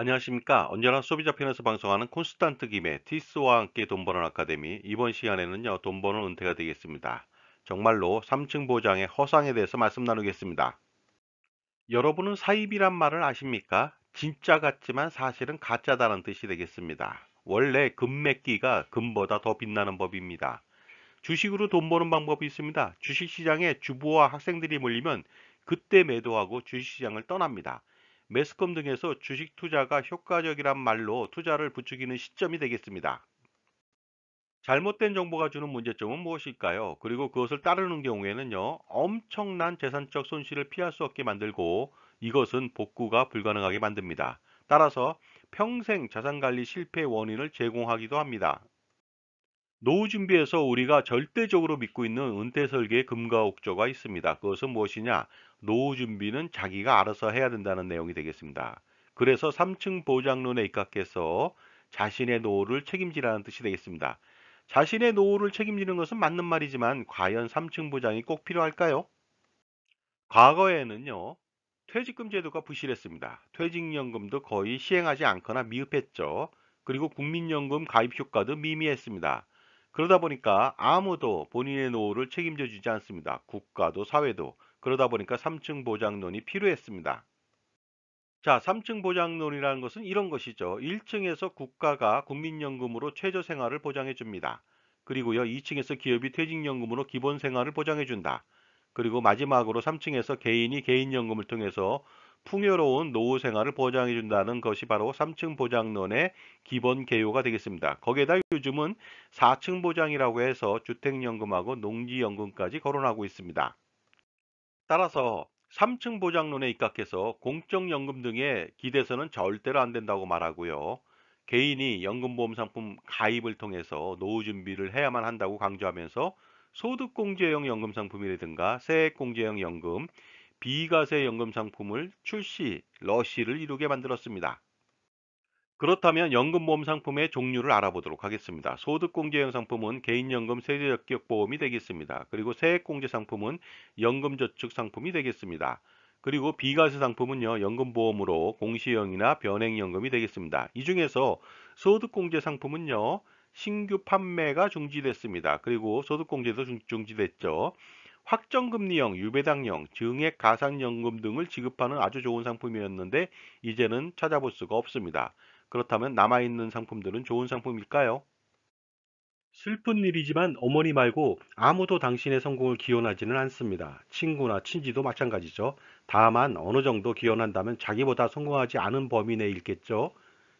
안녕하십니까. 언제나 소비자 편에서 방송하는 콘스탄트 김의 티스와 함께 돈 버는 아카데미 이번 시간에는요. 돈 버는 은퇴가 되겠습니다. 정말로 3층 보장의 허상에 대해서 말씀 나누겠습니다. 여러분은 사입이란 말을 아십니까? 진짜 같지만 사실은 가짜다는 뜻이 되겠습니다. 원래 금맥기가 금보다 더 빛나는 법입니다. 주식으로 돈 버는 방법이 있습니다. 주식시장에 주부와 학생들이 몰리면 그때 매도하고 주식시장을 떠납니다. 매스컴 등에서 주식 투자가 효과적이란 말로 투자를 부추기는 시점이 되겠습니다. 잘못된 정보가 주는 문제점은 무엇일까요? 그리고 그것을 따르는 경우에는요, 엄청난 재산적 손실을 피할 수 없게 만들고 이것은 복구가 불가능하게 만듭니다. 따라서 평생 자산관리 실패 원인을 제공하기도 합니다. 노후 준비에서 우리가 절대적으로 믿고 있는 은퇴 설계의 금과옥조가 있습니다. 그것은 무엇이냐? 노후 준비는 자기가 알아서 해야 된다는 내용이 되겠습니다. 그래서 3층 보장론에 입각해서 자신의 노후를 책임지라는 뜻이 되겠습니다. 자신의 노후를 책임지는 것은 맞는 말이지만 과연 3층 보장이 꼭 필요할까요? 과거에는요. 퇴직금 제도가 부실했습니다. 퇴직연금도 거의 시행하지 않거나 미흡했죠. 그리고 국민연금 가입 효과도 미미했습니다. 그러다 보니까 아무도 본인의 노후를 책임져 주지 않습니다. 국가도 사회도 그러다 보니까 3층 보장론이 필요했습니다. 자, 3층 보장론이라는 것은 이런 것이죠. 1층에서 국가가 국민연금으로 최저 생활을 보장해 줍니다. 그리고요, 2층에서 기업이 퇴직연금으로 기본 생활을 보장해 준다. 그리고 마지막으로 3층에서 개인이 개인연금을 통해서 풍요로운 노후 생활을 보장해 준다는 것이 바로 3층 보장론의 기본 개요가 되겠습니다. 거기에다 요즘은 4층 보장이라고 해서 주택연금하고 농지연금까지 거론하고 있습니다. 따라서 3층 보장론에 입각해서 공적연금 등에 기대서는 절대로 안 된다고 말하고요. 개인이 연금보험 상품 가입을 통해서 노후 준비를 해야만 한다고 강조하면서 소득공제형 연금 상품이라든가 세액공제형 연금, 비과세 연금 상품을 출시, 러쉬를 이루게 만들었습니다. 그렇다면 연금보험 상품의 종류를 알아보도록 하겠습니다. 소득공제형 상품은 개인연금 세제적격보험이 되겠습니다. 그리고 세액공제 상품은 연금저축 상품이 되겠습니다. 그리고 비과세 상품은요 연금보험으로 공시형이나 변액연금이 되겠습니다. 이 중에서 소득공제 상품은요 신규 판매가 중지됐습니다. 그리고 소득공제도 중지됐죠. 확정금리형, 유배당형, 증액 가상연금 등을 지급하는 아주 좋은 상품이었는데 이제는 찾아볼 수가 없습니다. 그렇다면 남아있는 상품들은 좋은 상품일까요? 슬픈 일이지만 어머니 말고 아무도 당신의 성공을 기원하지는 않습니다. 친구나 친지도 마찬가지죠. 다만 어느 정도 기원한다면 자기보다 성공하지 않은 범위 내에 있겠죠.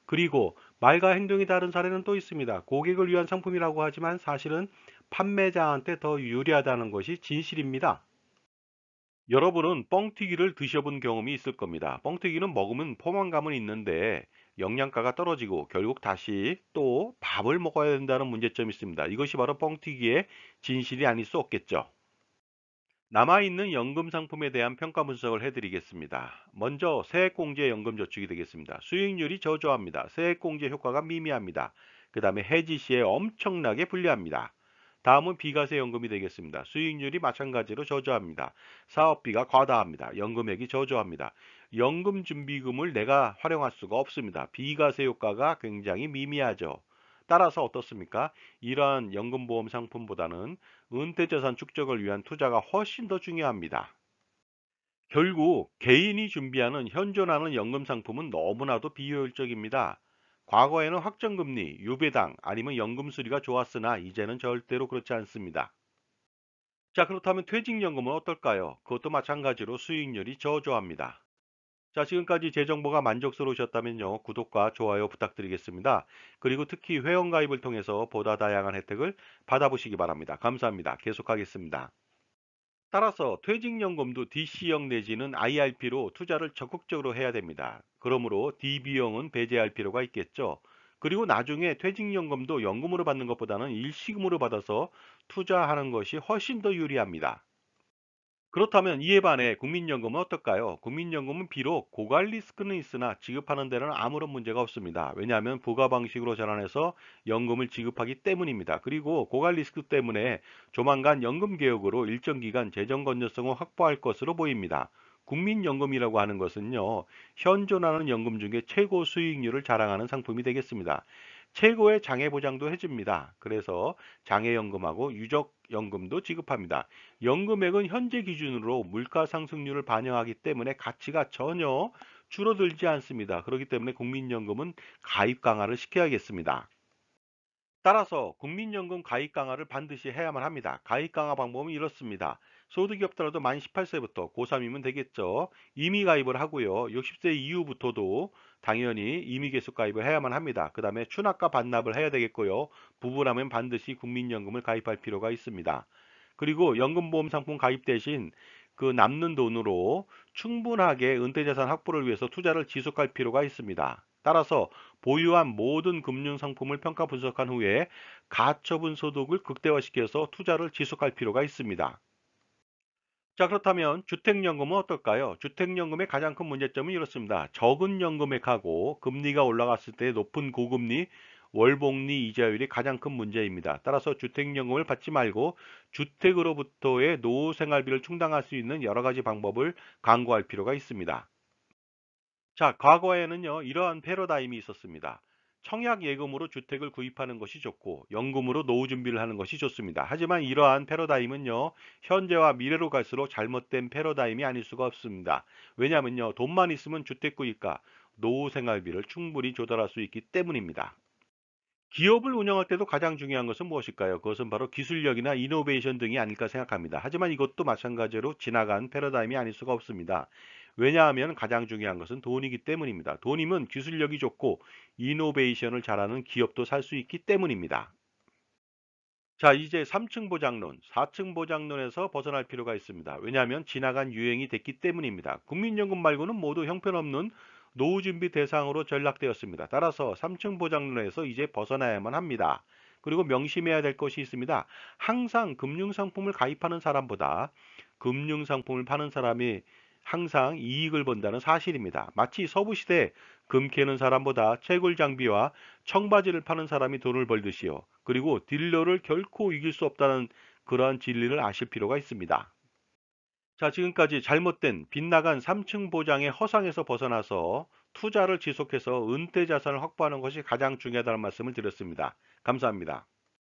그리고 말과 행동이 다른 사례는 또 있습니다. 고객을 위한 상품이라고 하지만 사실은 판매자한테 더 유리하다는 것이 진실입니다. 여러분은 뻥튀기를 드셔본 경험이 있을 겁니다. 뻥튀기는 먹으면 포만감은 있는데 영양가가 떨어지고 결국 다시 또 밥을 먹어야 된다는 문제점이 있습니다. 이것이 바로 뻥튀기의 진실이 아닐 수 없겠죠. 남아있는 연금 상품에 대한 평가 분석을 해드리겠습니다. 먼저 세액공제 연금저축이 되겠습니다. 수익률이 저조합니다. 세액공제 효과가 미미합니다. 그 다음에 해지 시에 엄청나게 불리합니다. 다음은 비과세연금이 되겠습니다. 수익률이 마찬가지로 저조합니다. 사업비가 과다합니다. 연금액이 저조합니다. 연금준비금을 내가 활용할 수가 없습니다. 비과세 효과가 굉장히 미미하죠. 따라서 어떻습니까? 이러한 연금보험 상품보다는 은퇴재산 축적을 위한 투자가 훨씬 더 중요합니다. 결국 개인이 준비하는 현존하는 연금 상품은 너무나도 비효율적입니다. 과거에는 확정금리, 유배당 아니면 연금 수리가 좋았으나 이제는 절대로 그렇지 않습니다. 자 그렇다면 퇴직연금은 어떨까요? 그것도 마찬가지로 수익률이 저조합니다. 자 지금까지 제 정보가 만족스러우셨다면요 구독과 좋아요 부탁드리겠습니다. 그리고 특히 회원가입을 통해서 보다 다양한 혜택을 받아보시기 바랍니다. 감사합니다. 계속하겠습니다. 따라서 퇴직연금도 DC형 내지는 IRP로 투자를 적극적으로 해야 됩니다. 그러므로 DB형은 배제할 필요가 있겠죠. 그리고 나중에 퇴직연금도 연금으로 받는 것보다는 일시금으로 받아서 투자하는 것이 훨씬 더 유리합니다. 그렇다면 이에 반해 국민연금은 어떨까요? 국민연금은 비록 고갈 리스크는 있으나 지급하는 데는 아무런 문제가 없습니다. 왜냐하면 부가 방식으로 전환해서 연금을 지급하기 때문입니다. 그리고 고갈 리스크 때문에 조만간 연금 개혁으로 일정 기간 재정 건전성을 확보할 것으로 보입니다. 국민연금이라고 하는 것은요, 현존하는 연금 중에 최고 수익률을 자랑하는 상품이 되겠습니다. 최고의 장애보장도 해줍니다. 그래서 장애연금하고 유적연금도 지급합니다. 연금액은 현재 기준으로 물가상승률을 반영하기 때문에 가치가 전혀 줄어들지 않습니다. 그렇기 때문에 국민연금은 가입 강화를 시켜야겠습니다. 따라서 국민연금 가입 강화를 반드시 해야만 합니다. 가입 강화 방법은 이렇습니다. 소득이없더라도 만 18세부터 고3이면 되겠죠. 이미 가입을 하고요. 60세 이후부터도 당연히 이미 계속 가입을 해야만 합니다. 그 다음에 추납과 반납을 해야 되겠고요. 부부라면 반드시 국민연금을 가입할 필요가 있습니다. 그리고 연금보험 상품 가입 대신 그 남는 돈으로 충분하게 은퇴자산 확보를 위해서 투자를 지속할 필요가 있습니다. 따라서 보유한 모든 금융상품을 평가 분석한 후에 가처분 소득을 극대화시켜서 투자를 지속할 필요가 있습니다. 자 그렇다면 주택연금은 어떨까요? 주택연금의 가장 큰 문제점은 이렇습니다. 적은 연금액하고 금리가 올라갔을 때 높은 고금리 월복리 이자율이 가장 큰 문제입니다. 따라서 주택연금을 받지 말고 주택으로부터의 노후 생활비를 충당할 수 있는 여러 가지 방법을 강구할 필요가 있습니다. 자 과거에는요 이러한 패러다임이 있었습니다. 청약 예금으로 주택을 구입하는 것이 좋고 연금으로 노후 준비를 하는 것이 좋습니다. 하지만 이러한 패러다임은요. 현재와 미래로 갈수록 잘못된 패러다임이 아닐 수가 없습니다. 왜냐면요. 돈만 있으면 주택 구입과 노후 생활비를 충분히 조달할 수 있기 때문입니다. 기업을 운영할 때도 가장 중요한 것은 무엇일까요? 그것은 바로 기술력이나 이노베이션 등이 아닐까 생각합니다. 하지만 이것도 마찬가지로 지나간 패러다임이 아닐 수가 없습니다. 왜냐하면 가장 중요한 것은 돈이기 때문입니다. 돈이면 기술력이 좋고 이노베이션을 잘하는 기업도 살 수 있기 때문입니다. 자 이제 3층 보장론, 4층 보장론에서 벗어날 필요가 있습니다. 왜냐하면 지나간 유행이 됐기 때문입니다. 국민연금 말고는 모두 형편없는 노후준비 대상으로 전락되었습니다. 따라서 3층 보장론에서 이제 벗어나야만 합니다. 그리고 명심해야 될 것이 있습니다. 항상 금융상품을 가입하는 사람보다 금융상품을 파는 사람이 항상 이익을 본다는 사실입니다. 마치 서부시대 금 캐는 사람보다 채굴 장비와 청바지를 파는 사람이 돈을 벌듯이요. 그리고 딜러를 결코 이길 수 없다는 그러한 진리를 아실 필요가 있습니다. 자, 지금까지 잘못된 빗나간 3층 보장의 허상에서 벗어나서 투자를 지속해서 은퇴 자산을 확보하는 것이 가장 중요하다는 말씀을 드렸습니다. 감사합니다.